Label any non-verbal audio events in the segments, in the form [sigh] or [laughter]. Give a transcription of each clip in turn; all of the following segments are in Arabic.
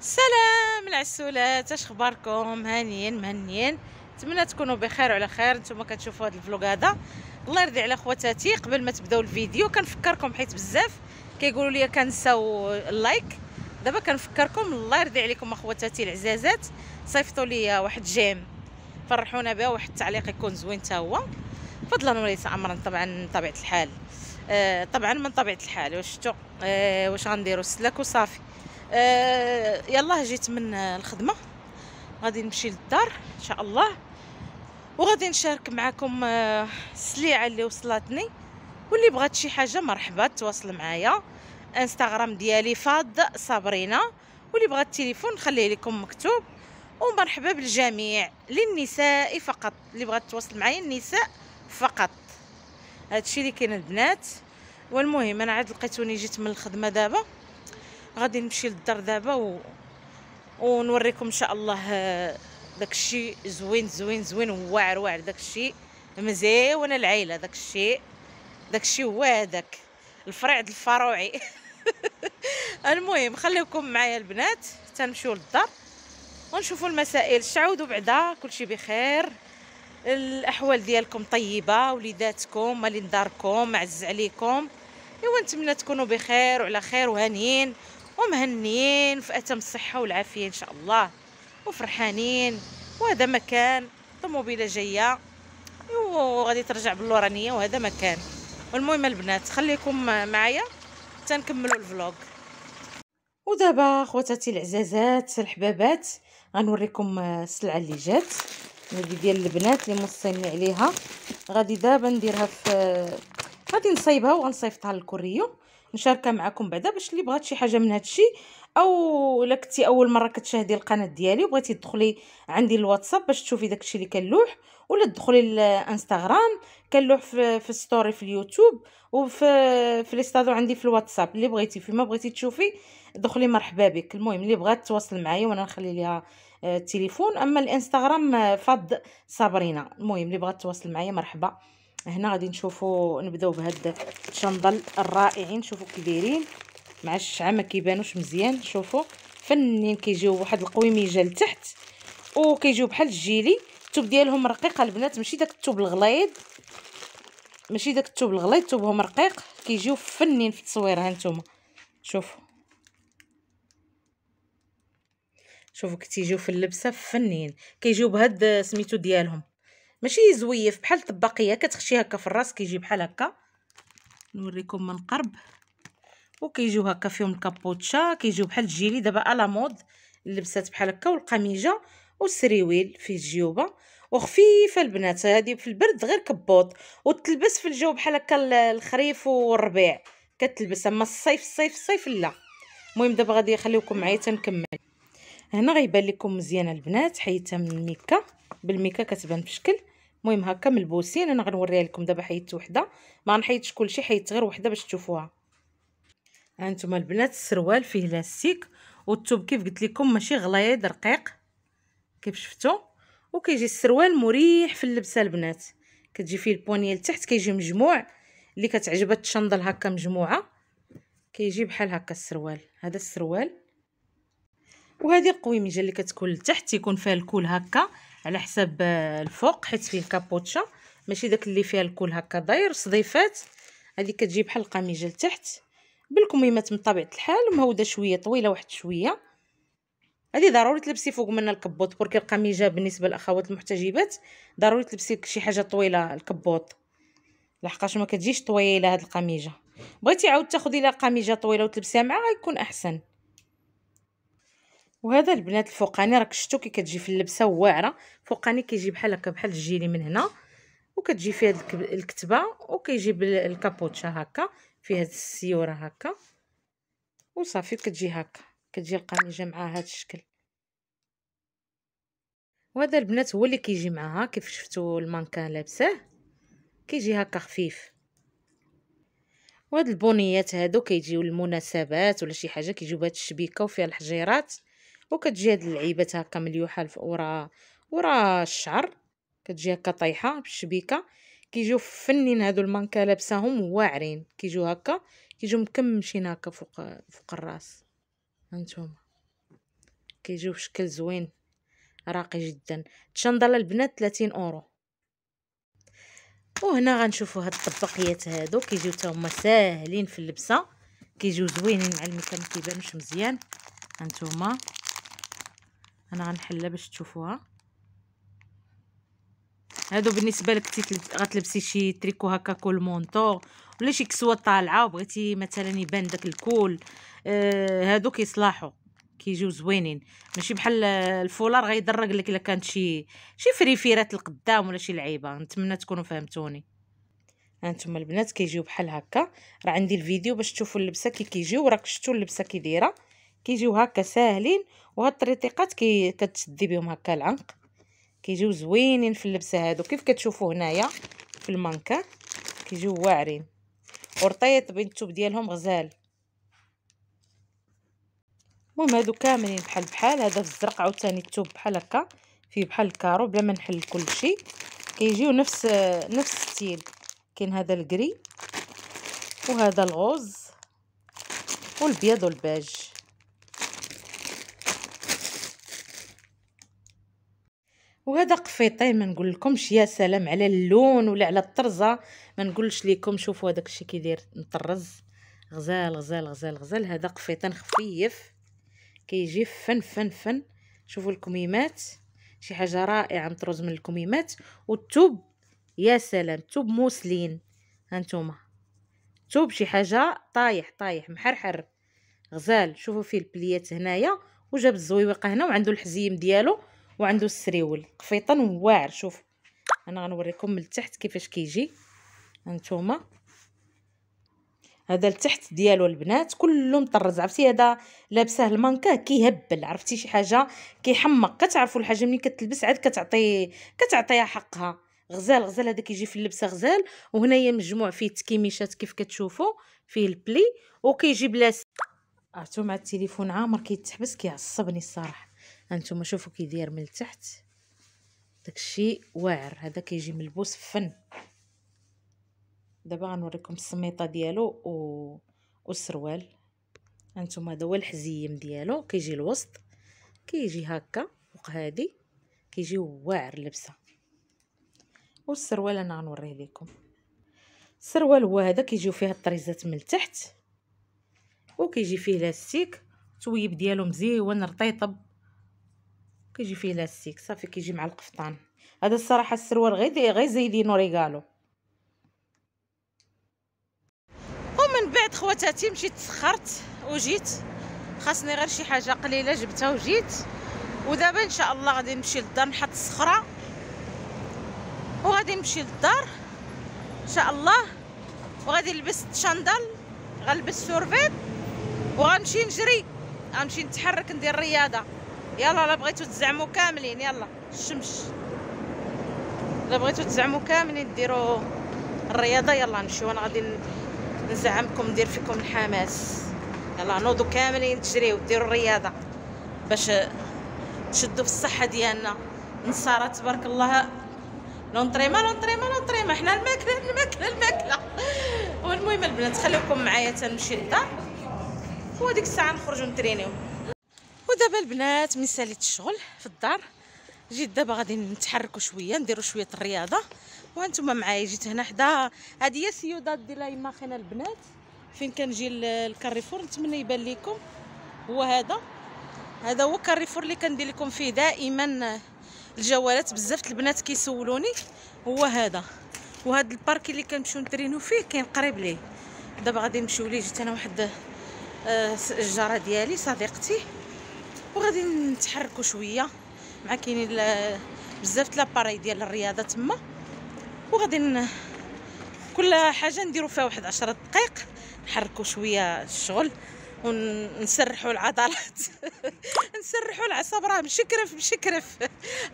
سلام العسولات اش اخباركم هانيين مهنيين نتمنى تكونوا بخير وعلى خير نتوما كتشوفوا هذا الفلوق هذا الله يرضي على خواتاتي قبل ما تبداو الفيديو كنفكركم حيت بزاف كيقولوا لي كنساو اللايك دابا كنفكركم الله يرضي عليكم اخواتاتي العزازات صيفطوا لي واحد جيم فرحونا بها واحد التعليق يكون زوين حتى هو فضلا وليس امرا طبعا من طبيعه الحال آه طبعا من طبيعه الحال واش شفتوا آه واش غنديروا سلك وصافي آه يلا جيت من الخدمه غادي نمشي للدار ان شاء الله وغادي نشارك معكم آه، السليعه اللي وصلتني واللي بغات شي حاجه مرحبا تواصل معايا انستغرام ديالي فاد صابرينا واللي بغات التليفون نخليه لكم مكتوب ومرحبا بالجميع للنساء فقط اللي بغات تواصل معايا النساء فقط هادشي اللي كاين البنات والمهم انا عاد لقيتوني جيت من الخدمه دابا غادي نمشي للدار دابا و... ونوريكم ان شاء الله آه، داكشي زوين زوين زوين واعر واعر داكشي مزيون العيله داكشي داكشي هو هذاك الفرع الفروعي [laughs] المهم خليكم معايا البنات تنمشيو للدار ونشوفوا المسائل تعودوا بعدا كلشي بخير الاحوال ديالكم طيبه وليداتكم مالين داركم معز عليكم ايوا نتمنى تكونوا بخير وعلى خير وهانيين ومهنيين في اتم الصحه والعافيه ان شاء الله وفرحانين وهذا مكان طوموبيله جايه وغادي ترجع باللورانيه وهذا مكان المهم البنات خليكم معايا حتى نكملوا الفلوق ودابا خواتاتي العزازات الحبابات غنوريكم السلعه اللي جات هذه ديال البنات اللي موصيني عليها غادي دابا نديرها في غادي نصايبها وغنصيفطها للكوريو نشاركها معكم بعدا باش اللي بغات شي حاجه من الشيء او الا كنتي اول مره كتشاهدي القناه ديالي وبغيتي تدخلي عندي الواتساب باش تشوفي داكشي اللي كنلوح ولا تدخلي الانستغرام كنلوح في, في ستوري في اليوتيوب وفي في ليستادو عندي في الواتساب اللي بغيتي فيما بغيتي تشوفي دخلي مرحبا بك المهم اللي بغات تواصل معايا وانا نخلي ليها التليفون آه، اما الانستغرام آه، فاض صابرينا المهم اللي بغات تواصل معايا مرحبا هنا غادي نشوفوا نبداو بهاد الشنضل الرائعين شوفوا كي دايرين مع الشعه ما كيبانوش مزيان شوفوا فنين كيجيو القويمي القويميجه لتحت وكيجيو بحال الجيلي الثوب ديالهم رقيق البنات ماشي داك الثوب الغليظ ماشي داك الثوب الغليظ ثوبهم رقيق كيجيو فنين في التصوير ها نتوما شوفوا شوفوا كتيجيو في اللبسه فنين كيجيو بهاد سميتو ديالهم ماشي زويف بحال طباقيه كتخشي هكا في الراس كيجي بحال هكا نوريكم من قرب وكيجيو هكا فيهم الكابوتشا كيجيو بحال الجيلي دابا الا مود لبسات بحال هكا والقميجه والسريويل في الجيوبه وخفيفه البنات هادي في البرد غير كبوط وتلبس في الجو بحال هكا الخريف والربيع كتلبس اما الصيف الصيف الصيف لا المهم دابا غادي نخليكم معايا تنكمل هنا غيبان لكم مزيانه البنات حيتها من الميكا بالميكا كتبان بشكل المهم هكا ملبوسين انا غنوريها لكم دابا حيدت وحده ما غنحيدش كلشي حيدت غير وحده باش تشوفوها هانتوما البنات السروال فيه لاستيك والثوب كيف قلت لكم ماشي غليظ رقيق كيف شفتوا وكيجي السروال مريح في اللبسه البنات كتجي فيه البونيه لتحت كيجي مجموع اللي كتعجبها تشندل هكا مجموعه كيجي بحال هكا السروال هذا السروال وهذه قويمجه اللي كتكون لتحت تيكون فيها الكول هكا على حساب آه، الفوق حيت فيه كابوتشا ماشي داك اللي فيها الكل هكا داير صديفات هذه كتجي بحال القميجه لتحت بالكميمات من طبيعه الحال مهوده شويه طويله واحد شويه هذه ضروري تلبسي فوق منها الكبوط برك القميجه بالنسبه للاخوات المحتجبات ضروري تلبسي شي حاجه طويله الكبوط لحقاش ما كتجيش طويله هاد القميجه بغيتي عاود تاخدي لها قميجه طويله وتلبسيها معها غيكون احسن وهذا البنات الفوقاني راك شفتو كي كتجي في اللبسه واعره فوقاني كيجي بحال هكا بحال الجيلي من هنا وكتجي في هاد الكتبه وكيجي بالكابوتشا هكا في هاد السيوره هكا وصافي كتجي هكا كتجي القميجه مع هاد الشكل وهذا البنات هو اللي كيجي معاها كيف شفتو المانكا لابساه كيجي هكا خفيف وهاد البونيات هادو كيجيو للمناسبات ولا شي حاجه كيجيو بهاد الشبيكه وفيها الحجيرات وكتجي هاد اللعيبات هكا مليوحه ورا ورا الشعر كتجي هكا طايحه بالشبيكه كيجيو فنين هادو المانكا لابساهم واعرين كيجيو هكا كيجيو مكمشين هكا فوق فوق الراس هانتوما كيجيو بشكل زوين راقي جدا تشنضله البنات 30 اورو وهنا غنشوفوا هاد الطبقيات هادو كيجيو حتى هما ساهلين في اللبسه كيجيو زوينين مع الميكا كيبانوش مزيان هانتوما انا غنحلها باش تشوفوها هادو بالنسبه لك تلب... غتلبسي شي تريكو هكا كول مونطو ولا شي كسوه طالعه وبغيتي مثلا يبان داك الكول آه هادو كيصلاحو كيجيو زوينين ماشي بحال الفولار غيضرك لك الا كانت شي شي فريفيرات القدام ولا شي لعيبه نتمنى تكونوا فهمتوني هانتوما البنات كيجيو بحال هكا راه عندي الفيديو باش تشوفوا اللبسه كي كيجيو راك شفتوا اللبسه كي دايره كيجيو هكا ساهلين وهاد الطريطيقات كي كتشدي بهم هكا العنق كيجيو زوينين في اللبسه هادو كيف كتشوفوا هنايا في المانكا كيجيو واعرين ورطيط بين الثوب ديالهم غزال المهم هادو كاملين بحال بحال هذا في الزرق عاوتاني الثوب بحال هكا فيه بحال الكارو بلا ما نحل كلشي كيجيو نفس نفس ستيل كاين هذا الكري وهذا الغوز والبيض والباج وهذا قفيطي ما نقول لكمش يا سلام على اللون ولا على الطرزه ما نقولش لكم شوفوا هذاك الشيء كي داير مطرز غزال غزال غزال غزال هذا قفيطان خفيف كيجي فن فن فن شوفوا الكميمات شي حاجه رائعه مطروز من الكميمات والثوب يا سلام ثوب موسلين هانتوما ثوب شي حاجه طايح طايح محرحر غزال شوفوا فيه البليات هنايا وجاب الزويوقه هنا وعنده الحزيم ديالو وعنده السريول قفيطان واعر شوف انا غنوريكم من التحت كيفاش كيجي هانتوما هذا التحت ديالو البنات كله مطرز عرفتي هذا لابسه المانكا كيهبل عرفتي شي حاجه كيحمق كتعرفوا الحاجه ملي كتلبس عاد كتعطي كتعطيها حقها غزال غزال هذا كيجي في اللبسه غزال وهنايا مجموع فيه التكيميشات كيف كتشوفوا فيه البلي وكيجي بلاس عرفتو مع التليفون عامر كيتحبس كيعصبني الصراحه هانتوما شوفوا كي داير من التحت داكشي واعر هذا كيجي ملبوس فن دابا غنوريكم السميطه ديالو و والسروال هانتوما هذا هو الحزيم ديالو كيجي الوسط كيجي هكا فوق هادي كيجي واعر لبسه والسروال انا غنوريه لكم السروال هو هذا كيجيو فيه الطريزات من التحت وكيجي فيه لاستيك تويب ديالو مزيون رطيطب كيجي فيه لاستيك صافي كيجي مع القفطان هذا الصراحه السروال غير غير زايدينو ريغالو ومن بعد خواتاتي مشيت سخرت وجيت خاصني غير شي حاجه قليله جبتها وجيت ودابا ان شاء الله غادي نمشي للدار نحط الصخره وغادي نمشي للدار ان شاء الله وغادي نلبس الشاندال غنلبس السورفيت وغنمشي نجري غنمشي نتحرك ندير رياضه يلا لا بغيتو تزعمو كاملين يلا الشمس لا بغيتو تزعمو كاملين ديروا الرياضه يلا نمشيو انا غادي نزعمكم ندير فيكم الحماس يلا نوضو كاملين تجريو ديروا الرياضه باش تشدوا في الصحه ديالنا نصارى تبارك الله ما لونطري ما حنا الماكله الماكله الماكله والمهم البنات خليكم معايا تنمشي للدار وديك الساعه نخرجوا نترينيو البنات من ساليت الشغل في الدار جيت دابا غادي نتحركوا شويه نديروا شويه الرياضه وانتم معايا جيت هنا حدا هذه هي سيودات ديال يما خينا البنات فين كنجي للكاريفور نتمنى يبان لكم هو هذا هذا هو كاريفور اللي كندير لكم فيه دائما الجوالات بزاف البنات كيسولوني هو هذا وهذا البارك اللي كنمشيو نترينو فيه كاين قريب ليه دابا غادي نمشيو ليه جيت انا واحد الجاره آه، ديالي صديقتي وغادي نتحركوا شويه مع كاينين بزاف لاباري ديال الرياضه تما وغادي كل حاجه نديرو فيها واحد 10 دقائق نحركوا شويه الشغل ونسرحوا العضلات [laughs] نسرحوا العصب راه مشكرف مشكرف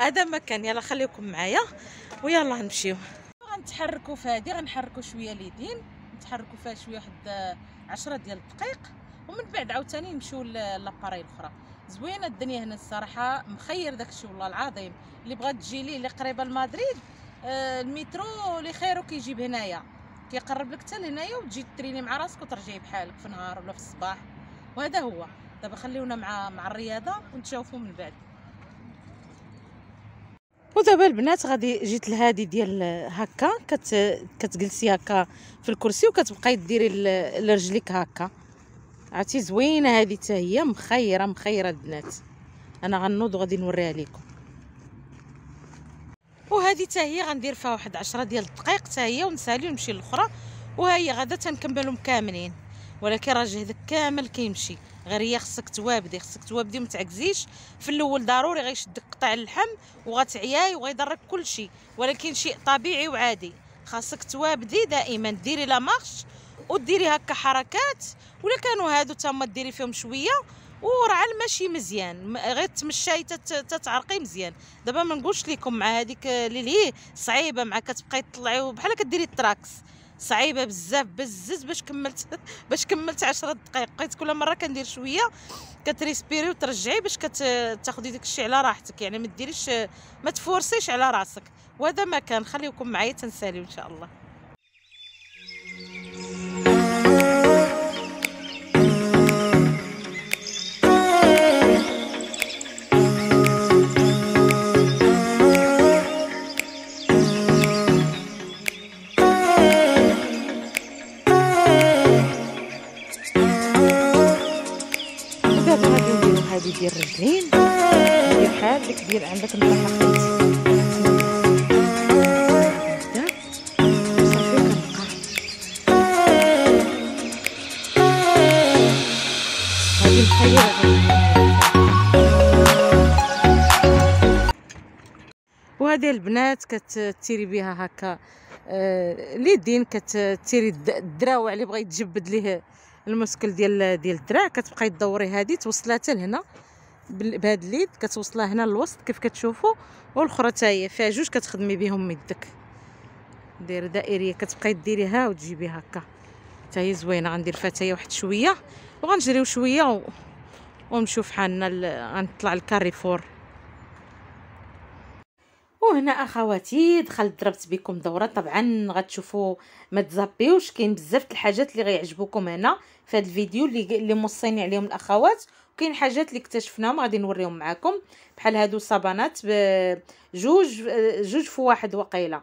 هذا مكان يلا خليكم معايا ويلا نمشيو غنتحركوا في غنحركوا شويه اليدين نتحركوا فيها شويه واحد 10 ديال الدقائق ومن بعد عاوتاني نمشيو للاباري الاخرى زوينه الدنيا هنا الصراحه مخير داكشي والله العظيم اللي بغات تجي ليه اللي قريبه لمدريد آه، المترو اللي خيرو كيجيب هنايا كيقرب لك حتى لهنايا وتجي تريني مع راسك وترجعي بحالك في النهار ولا في الصباح وهذا هو دابا خليونا مع مع الرياضه ونتشوفوا من بعد ودابا البنات غادي جيت لهادي ديال هكا كت كتجلسي هكا في الكرسي وكتبقاي ديري لرجليك هكا عرفتي زوينه هذه حتى هي مخيره مخيره البنات انا غنوض وغادي نوريها لكم وهذه حتى هي غندير فيها واحد 10 ديال الدقائق حتى هي ونسالي ونمشي للاخرى وها هي غدا تنكملهم كاملين ولكن راه جهدك كامل كيمشي غير هي خصك توابدي خصك توابدي وما تعكزيش في الاول ضروري غيشدك قطع اللحم وغتعياي وغيضرك كلشي ولكن شيء طبيعي وعادي خاصك توابدي دائما ديري لا مارش وديري هكا حركات ولا كانوا هادو تما ديري فيهم شويه وراه المشي مزيان غير تمشاي تتعرقي مزيان دابا ما نقولش لكم مع هذيك اللي صعيبه مع كتبقاي تطلعي بحال كديري التراكس صعيبه بزاف بزز باش كملت [laughs] باش كملت 10 دقائق بقيت كل مره كندير شويه كتريسبيري وترجعي باش كتاخدي داك الشيء على راحتك يعني ما ديريش ما تفورسيش على راسك وهذا ما كان خليكم معايا تنساليو ان شاء الله هادي ديال الرجلين دير بحال ديك ديال عندك المساحه هكا صافي وهذه البنات كتيري بها هكا اليدين آه، كتيري الدراوع اللي بغا يتجبد ليه المشكل ديال ديال الدراع كتبقاي تدوري هذه توصلها حتى لهنا بهاد اليد كتوصلها هنا للوسط كيف كتشوفوا والاخرى حتى هي فيها جوج كتخدمي بهم يدك دايره دائريه كتبقاي ديريها وتجيبي هكا حتى هي زوينه غندير فيها حتى واحد شويه وغنجريو شويه و... حالنا فحالنا ال... غنطلع لكاريفور وهنا اخواتي دخلت ضربت بكم دوره طبعا غتشوفوا ما تزابيوش كاين بزاف الحاجات اللي غيعجبوكم هنا في هذا الفيديو اللي اللي موصين عليهم الاخوات وكاين حاجات اللي اكتشفناهم غادي نوريهم معكم بحال هادو صابانات بجوج جوج في واحد وقيله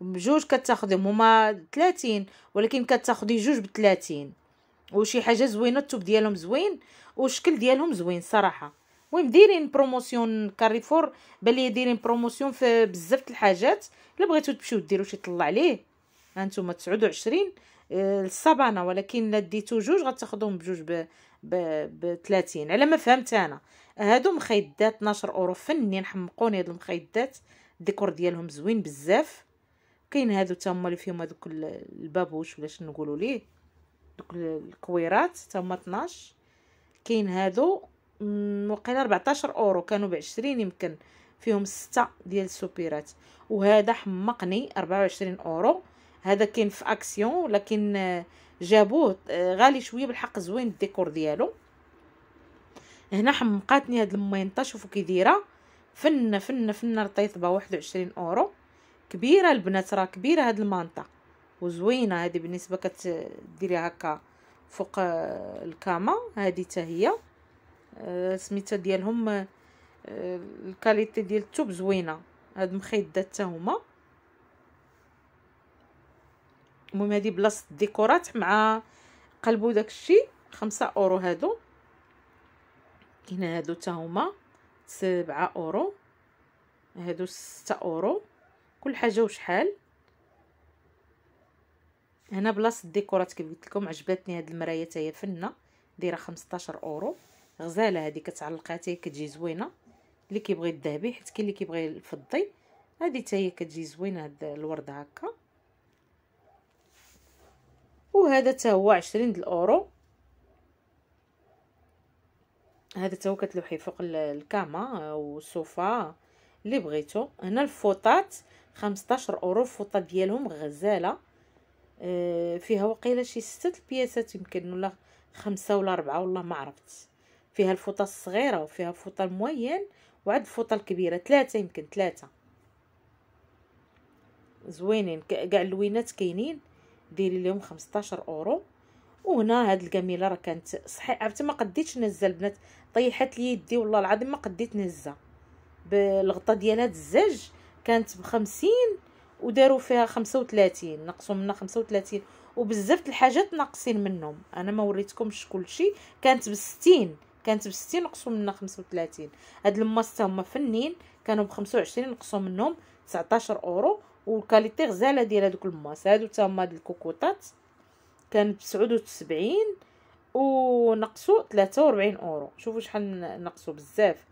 بجوج كتاخذهم هما 30 ولكن كتاخذي جوج ب 30 وشي حاجه زوينه التوب ديالهم زوين والشكل ديالهم زوين صراحه المهم دايرين بروموسيون كاريفور بان دايرين بروموسيون في بزاف د الحاجات الا بغيتو تمشيو ديروا شي طلع عليه هانتوما 29 الصبانه آه، ولكن لا ديتو جوج غتاخذهم بجوج ب ب 30 على ما فهمت انا هادو مخيدات 12 اورو فنين حمقوني هاد المخيدات الديكور ديالهم زوين بزاف كاين هادو تا هما اللي فيهم هادوك البابوش ولا شنو نقولوا ليه دوك الكويرات تا هما 12 كاين هادو موقعين 14 اورو كانوا ب 20 يمكن فيهم ستة ديال السوبيرات وهذا حمقني 24 اورو هذا كاين في اكسيون لكن آه، جابوه آه، غالي شويه بالحق زوين الديكور ديالو هنا حمقاتني هاد المينطه شوفوا كي دايره فنه فنه فنه رطيطبه 21 اورو كبيره البنات راه كبيره هاد المانطه وزوينه هذه بالنسبه كديريها هكا فوق آه، الكامه هذه حتى هي آه، سميتها ديالهم آه، الكاليتي ديال الثوب زوينه هاد مخيدات حتى هما المهم هادي بلاصه الديكورات مع قلبو داكشي خمسة اورو هادو هنا هادو حتى هما سبعة اورو هادو ستة اورو كل حاجه وشحال هنا بلاصه الديكورات كيف قلت لكم عجبتني هاد المرايه حتى هي فنه دايره 15 اورو غزاله هذه كتعلقاتيه كتجي زوينه اللي كيبغي الذهبي حيت كاين اللي كيبغي الفضي هذه حتى هي كتجي زوينه هاد الورد هكا وهذا حتى هو 20 د الاورو هذا حتى هو كتلوحي فوق الكاما آه، والصوفا اللي بغيتو هنا الفوطات 15 اورو الفوطه ديالهم غزاله آه، فيها وقيله شي 6 البياسات يمكن ولا خمسة ولا ربعة والله ما عرفت فيها الفوطه الصغيره وفيها الفوطه الموين وعد الفوطه الكبيره ثلاثه يمكن ثلاثه زوينين كاع اللوينات كاينين ديري لهم 15 اورو وهنا هاد الكميله راه كانت صحيح عرفتي ما قديتش نهزها البنات طيحت لي يدي والله العظيم ما قديت نهزها بالغطا ديالها الزاج كانت بخمسين وداروا فيها خمسة نقصوا منها خمسة وثلاثين وبزاف الحاجات ناقصين منهم انا ما وريتكمش كلشي كانت بستين كانت بستين نقصوا منها خمسة وثلاثين هاد الماس هما فنين كانوا بخمسة وعشرين نقصوا منهم تسعطاشر اورو والكاليتي غزاله ديال هادوك الماس هادو تا هما هاد الكوكوطات كانت بسعود وتسبعين ونقصوا تلاتة وربعين اورو شوفوا شحال نقصوا بزاف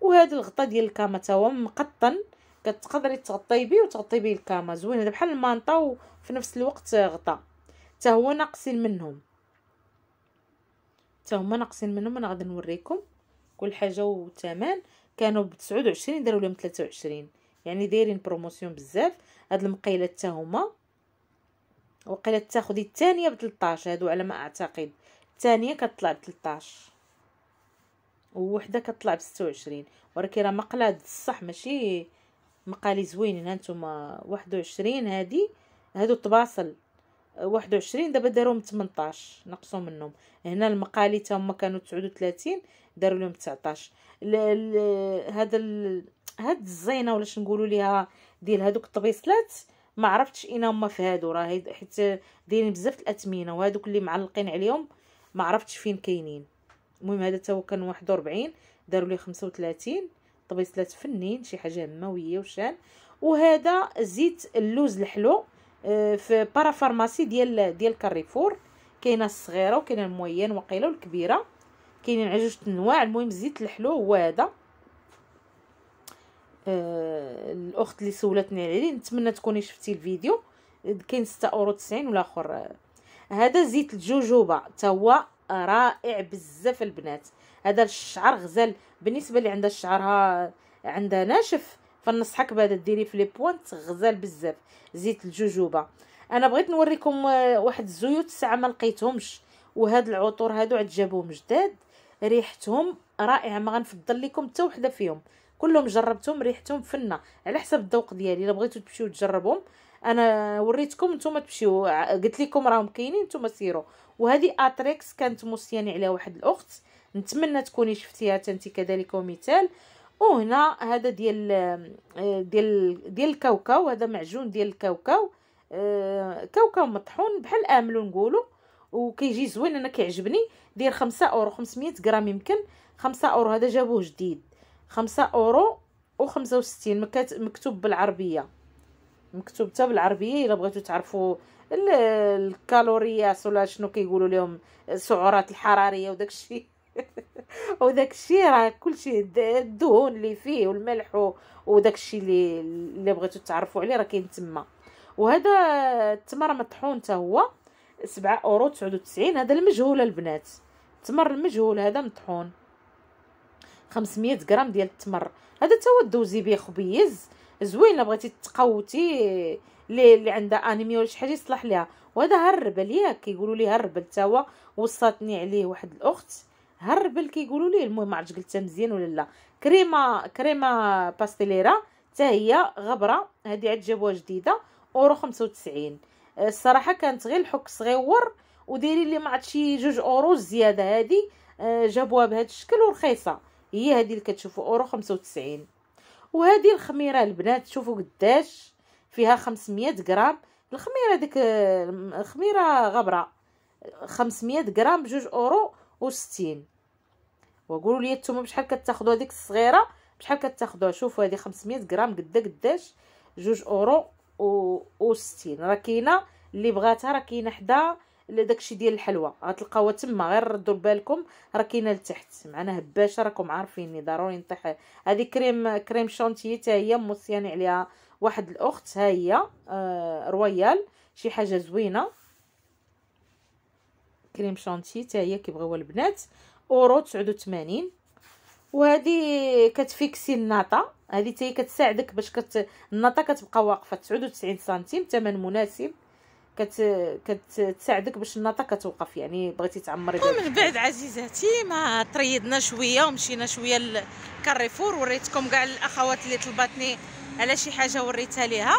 وهاد الغطا ديال الكاما تا هو مقطن كتقدري تغطي بيه وتغطي بيه الكاما زوين هذا بحال المانطا وفي نفس الوقت غطا تا هو ناقصين منهم حتى هما ناقصين منهم انا غادي نوريكم كل حاجه والثمن كانوا ب 29 داروا لهم 23 يعني دايرين بروموسيون بزاف هاد المقيلات حتى هما وقيله تاخذي الثانيه ب 13 هادو على ما اعتقد الثانيه كطلع ب 13 ووحده كطلع ب 26 ولكن راه مقلاد الصح ماشي مقالي زوينين ها نتوما 21 هادي هادو طباصل واحد وعشرين دابا داروهم تمنطاش نقصوا منهم هنا المقالي تا هما كانوا تسعود وثلاثين داروا لهم تسعطاش هذا هاد الزينه ولاش نقولوا ليها ديال هادوك الطبيصلات ما عرفتش اين هما في هادو راه حيت دايرين بزاف الاثمنه وهادوك اللي معلقين عليهم ما عرفتش فين كاينين المهم هذا تا هو كان 41 داروا ليه 35 طبيصلات فنين شي حاجه هماويه وشان وهذا زيت اللوز الحلو آه، في بارافارماسي ديال ديال كاريفور كاينه الصغيره وكاينه الموين وقيله والكبيره كاينين على جوج انواع المهم زيت الحلو هو هذا آه الاخت اللي سولتني عليه نتمنى تكوني شفتي الفيديو كاين 6 اورو 90 ولا اخر هذا زيت الجوجوبا حتى هو رائع بزاف البنات هذا الشعر غزال بالنسبه اللي عندها شعرها عندها ناشف فنصحك بهذا ديري في لي بوان غزال بزاف زيت الجوجوبه انا بغيت نوريكم آه، واحد الزيوت ساعه ما لقيتهمش وهاد العطور هادو عاد جابوهم جداد ريحتهم رائعه ما غنفضل لكم حتى وحده فيهم كلهم جربتهم ريحتهم فنه على حسب الذوق ديالي الا بغيتو تمشيو تجربهم انا وريتكم نتوما تمشيو آه، قلت لكم راهم كاينين نتوما سيروا وهذه اتريكس كانت موصياني عليها واحد الاخت نتمنى تكوني شفتيها انت كذلك ومثال وهنا هذا ديال آه، ديال ديال الكاوكاو هذا معجون ديال الكاوكاو آه، كاوكاو مطحون بحال املو نقولوا وكيجي زوين انا كيعجبني دير خمسة اورو 500 غرام يمكن خمسة اورو هذا جابوه جديد خمسة اورو و65 مكتوب بالعربيه مكتوب حتى بالعربيه الا بغيتو تعرفوا الكالوريات ولا شنو كيقولوا لهم السعرات الحراريه وداكشي [laughs] وداك الشيء راه كلشي الدهون اللي فيه والملح وداك الشيء اللي اللي بغيتو تعرفوا عليه راه كاين تما وهذا التمر مطحون حتى هو 7 اورو 99 هذا المجهول البنات التمر المجهول هذا مطحون 500 غرام ديال التمر هذا حتى هو دوزي به خبيز زوين بغيتي تقوتي اللي, اللي عندها انيميا ولا شي حاجه يصلح ليها وهذا هربل ياك كيقولوا لي هربل حتى هو وصاتني عليه واحد الاخت هربل كيقولوا ليه المهم ما عرفتش قلتها مزيان ولا لا كريمه كريمه باستيليرا حتى هي غبره هذه عاد جابوها جديده اورو 95 الصراحه اه، كانت غير الحك صغيور ودايرين لي ما عرفتش جوج اورو زياده هذه اه، جابوها بهذا الشكل ورخيصه هي هذه اللي كتشوفوا اورو 95 وهذه الخميره البنات شوفوا قداش فيها 500 غرام الخميره ديك الخميره غبره 500 غرام بجوج اورو وستين وقولوا لي نتوما بشحال كتاخذوا هذيك الصغيره بشحال كتاخذوا شوفوا هذه 500 غرام قد قداش جوج اورو و 60 راه كاينه اللي بغاتها راه كاينه حدا داكشي ديال الحلوى غتلقاوها تما غير ردوا بالكم راه كاينه لتحت معنا هباشه راكم عارفيني ضروري نطيح هذه كريم كريم شونتيي حتى هي موصياني عليها واحد الاخت ها هي آه رويال شي حاجه زوينه كريم شونتيي حتى هي كيبغيوها البنات اورو 89 وهذه كتفيكسي الناطه هذه حتى كتساعدك باش كت الناطه كتبقى واقفه 99 سنتيم ثمن مناسب كت كتساعدك باش الناطه كتوقف يعني بغيتي تعمري ومن بعد عزيزاتي ما طريدنا شويه ومشينا شويه لكاريفور وريتكم كاع الاخوات اللي طلباتني على شي حاجه وريتها ليها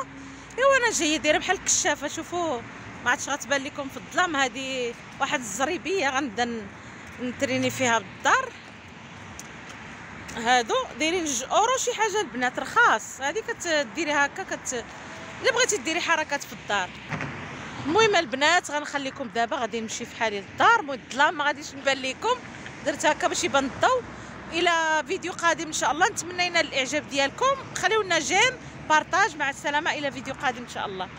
ايوا انا جايه دايره بحال الكشافه شوفوا ما عادش غتبان لكم في الظلام هذه واحد الزريبيه غنبدا نتريني فيها بالدار هادو دايرين جوج اورو شي حاجه البنات رخاص هذه كتديري هكا كت الا بغيتي ديري حركات في الدار المهم البنات غنخليكم دابا غادي نمشي في حالي للدار مود الظلام ما غاديش نبان لكم درت هكا باش يبان الضو الى فيديو قادم ان شاء الله نتمنى الاعجاب ديالكم خليونا جيم بارطاج مع السلامه الى فيديو قادم ان شاء الله